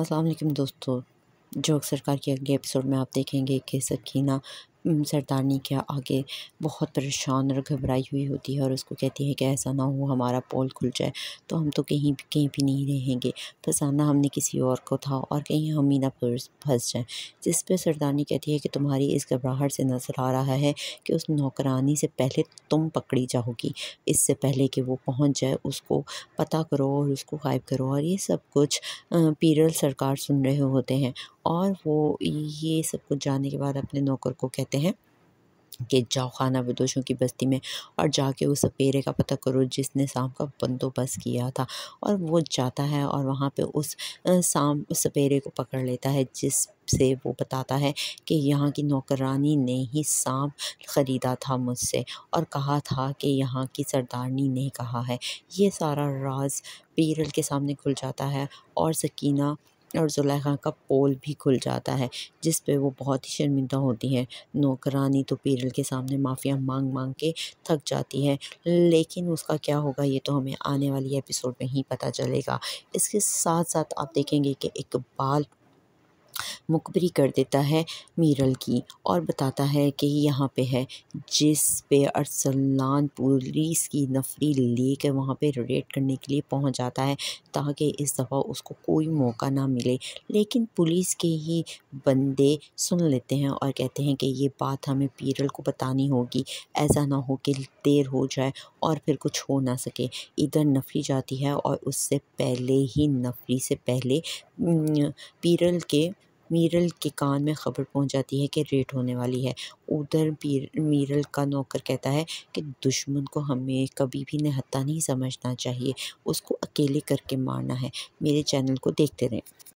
अस्सलाम वालेकुम दोस्तों जोक सरकार के अगले एपिसोड में आप देखेंगे कि सकीना सरदारनी के आगे बहुत परेशान और घबराई हुई होती है और उसको कहती है कि ऐसा ना हो हमारा पोल खुल जाए तो हम तो कहीं भी कहीं भी नहीं रहेंगे फंसाना हमने किसी और को था और कहीं हम ही ना फंस जाएँ जिस पर सरदारनी कहती है कि तुम्हारी इस घबराहट से नज़र आ रहा है कि उस नौकरानी से पहले तुम पकड़ी जाओगी इससे पहले कि वो पहुँच जाए उसको पता करो और उसको गायब करो और ये सब कुछ पीरल सरकार सुन रहे होते हैं और वो ये सब कुछ जाने के बाद अपने नौकर को कहते जाते हैं कि जाओ खाना विदोशों की बस्ती में और जाके उस पेरे का पता करो जिसने सांप का बंदोबस्त किया था और वो जाता है और वहाँ पे उस सांप उस को पकड़ लेता है जिस से वो बताता है कि यहाँ की नौकरानी ने ही सांप ख़रीदा था मुझसे और कहा था कि यहाँ की सरदारनी ने कहा है ये सारा राज पीरल के सामने खुल जाता है और सकीना और जुलेखा का पोल भी खुल जाता है जिस पे वो बहुत ही शर्मिंदा होती है नौकरानी तो पीरल के सामने माफ़िया मांग मांग के थक जाती है लेकिन उसका क्या होगा ये तो हमें आने वाली एपिसोड में ही पता चलेगा इसके साथ साथ आप देखेंगे कि इकबाल मुखबरी कर देता है मीरल की और बताता है कि यहाँ पे है जिस पे अरसलान पुलिस की नफरी लेकर वहाँ पे रेड करने के लिए पहुँच जाता है ताकि इस दफ़ा उसको कोई मौका ना मिले लेकिन पुलिस के ही बंदे सुन लेते हैं और कहते हैं कि ये बात हमें पीरल को बतानी होगी ऐसा ना हो कि देर हो जाए और फिर कुछ हो ना सके इधर नफरी जाती है और उससे पहले ही नफरी से पहले पीरल के मीरल के कान में ख़बर पहुंच जाती है कि रेट होने वाली है उधर मीरल का नौकर कहता है कि दुश्मन को हमें कभी भी निहत्था नहीं समझना चाहिए उसको अकेले करके मारना है मेरे चैनल को देखते रहें